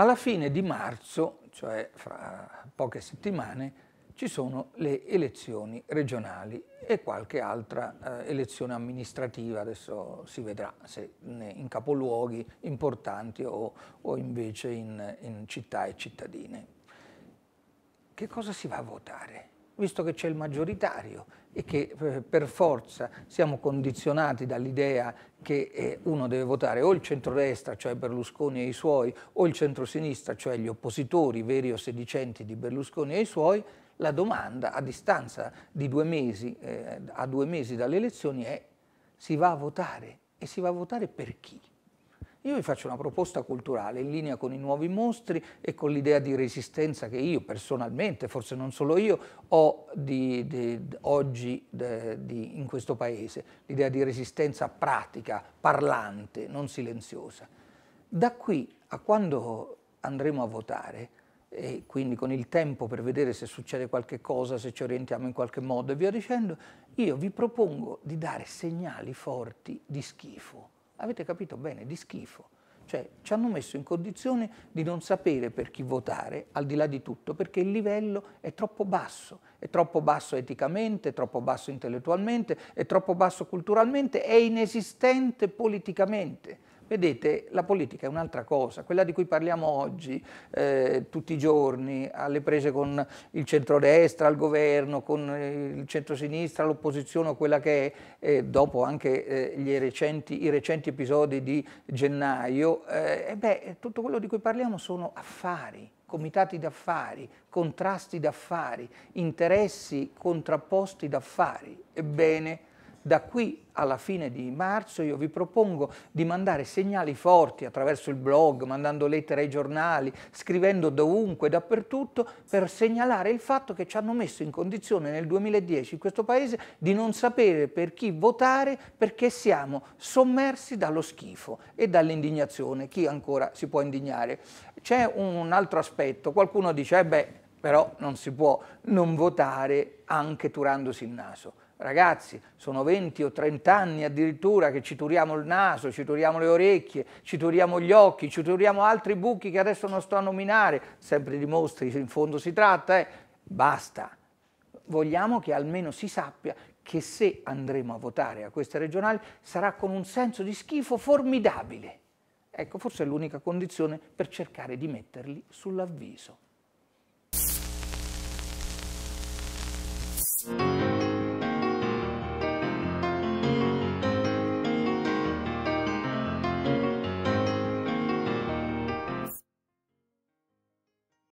Alla fine di marzo, cioè fra poche settimane, ci sono le elezioni regionali e qualche altra eh, elezione amministrativa, adesso si vedrà se in capoluoghi importanti o, o invece in, in città e cittadine. Che cosa si va a votare? visto che c'è il maggioritario e che eh, per forza siamo condizionati dall'idea che eh, uno deve votare o il centrodestra, cioè Berlusconi e i suoi, o il centrosinistra, cioè gli oppositori veri o sedicenti di Berlusconi e i suoi, la domanda a distanza di due mesi, eh, a due mesi dalle elezioni è si va a votare e si va a votare per chi? Io vi faccio una proposta culturale in linea con i nuovi mostri e con l'idea di resistenza che io personalmente, forse non solo io, ho di, di, oggi di, in questo paese, l'idea di resistenza pratica, parlante, non silenziosa. Da qui a quando andremo a votare, e quindi con il tempo per vedere se succede qualche cosa, se ci orientiamo in qualche modo e via dicendo, io vi propongo di dare segnali forti di schifo avete capito bene, di schifo. Cioè ci hanno messo in condizione di non sapere per chi votare, al di là di tutto, perché il livello è troppo basso, è troppo basso eticamente, è troppo basso intellettualmente, è troppo basso culturalmente, è inesistente politicamente. Vedete, la politica è un'altra cosa, quella di cui parliamo oggi, eh, tutti i giorni, alle prese con il centrodestra, al governo, con eh, il centrosinistra, l'opposizione quella che è, eh, dopo anche eh, recenti, i recenti episodi di gennaio, eh, beh, tutto quello di cui parliamo sono affari comitati d'affari, contrasti d'affari, interessi contrapposti d'affari. Ebbene, da qui alla fine di marzo io vi propongo di mandare segnali forti attraverso il blog, mandando lettere ai giornali, scrivendo dovunque, dappertutto, per segnalare il fatto che ci hanno messo in condizione nel 2010 in questo Paese di non sapere per chi votare perché siamo sommersi dallo schifo e dall'indignazione. Chi ancora si può indignare? C'è un altro aspetto, qualcuno dice, eh beh, però non si può non votare anche turandosi il naso. Ragazzi, sono 20 o 30 anni addirittura che ci turiamo il naso, ci turiamo le orecchie, ci turiamo gli occhi, ci turiamo altri buchi che adesso non sto a nominare, sempre di mostri in fondo si tratta, eh. basta. Vogliamo che almeno si sappia che se andremo a votare a queste regionali sarà con un senso di schifo formidabile. Ecco, forse è l'unica condizione per cercare di metterli sull'avviso.